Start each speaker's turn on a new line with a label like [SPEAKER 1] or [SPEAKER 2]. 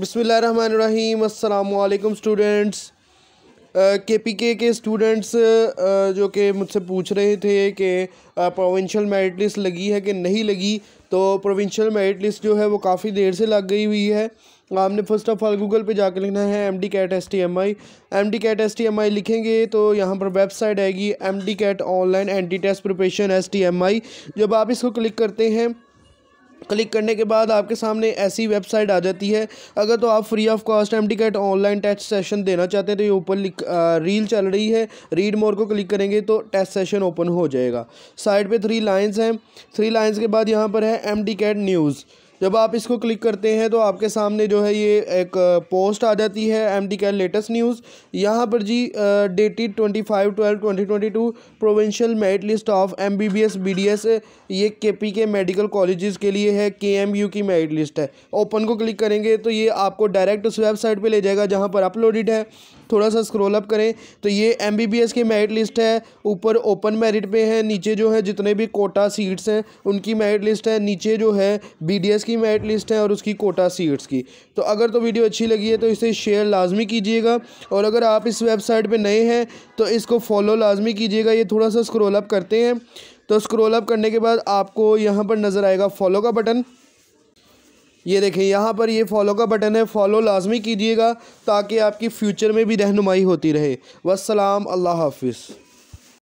[SPEAKER 1] बिसमीम स्टूडेंट्स के पी के के स्टूडेंट्स जो कि मुझसे पूछ रहे थे कि प्रोविंशियल मेरिट लिस्ट लगी है कि नहीं लगी तो प्रोविंशियल मेरिट लिस्ट जो है वो काफ़ी देर से लग गई हुई है आपने फ़र्स्ट ऑफ ऑल गूगल पे जाकर लिखना है M D CAT S T M I M D CAT S T M I लिखेंगे तो यहाँ पर वेबसाइट आएगी M D CAT online entry test preparation S T M I जब आप इसको क्लिक करते हैं क्लिक करने के बाद आपके सामने ऐसी वेबसाइट आ जाती है अगर तो आप free of cost MDCAT online test session देना चाहते हैं तो ये ऊपर रील चल रही है रीड मोर को क्लिक करेंगे तो टेस्ट सेशन ओपन हो जाएगा साइड पे थ्री लाइंस हैं थ्री लाइंस के बाद यहाँ पर है एम टिकट न्यूज़ जब आप इसको क्लिक करते हैं तो आपके सामने जो है ये एक पोस्ट आ जाती है एम डी का लेटेस्ट न्यूज़ यहाँ पर जी dated twenty five twelve twenty twenty two provincial merit list of M B B S B D S ये के पी के मेडिकल कॉलेज के लिए है के एम यू की मेरिट लिस्ट है ओपन को क्लिक करेंगे तो ये आपको डायरेक्ट उस वेबसाइट पर ले जाएगा जहाँ पर अपलोडेड है थोड़ा सा स्क्रोल अप करें तो ये एम की मेरिट लिस्ट है ऊपर ओपन मेरिट पे है नीचे जो है जितने भी कोटा सीट्स हैं उनकी मेरिट लिस्ट है नीचे जो है बी की मेरिट लिस्ट है और उसकी कोटा सीट्स की तो अगर तो वीडियो अच्छी लगी है तो इसे शेयर लाजमी कीजिएगा और अगर आप इस वेबसाइट पर नए हैं तो इसको फॉलो लाजमी कीजिएगा ये थोड़ा सा स्क्रोल अप करते हैं तो स्क्रोल अप करने के बाद आपको यहाँ पर नज़र आएगा फॉलो का बटन ये देखें यहाँ पर ये फॉलो का बटन है फॉलो लाजमी कीजिएगा ताकि आपकी फ़्यूचर में भी रहनुमाई होती रहे वसलाम अल्लाह हाफिज़